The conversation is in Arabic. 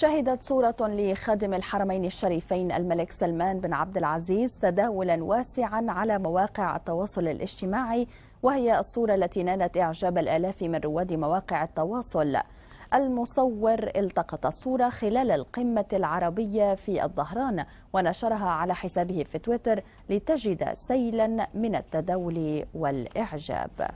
شهدت صورة لخادم الحرمين الشريفين الملك سلمان بن عبد العزيز تداولا واسعا على مواقع التواصل الاجتماعي وهي الصورة التي نالت إعجاب الآلاف من رواد مواقع التواصل المصور التقط الصورة خلال القمة العربية في الظهران ونشرها على حسابه في تويتر لتجد سيلا من التداول والإعجاب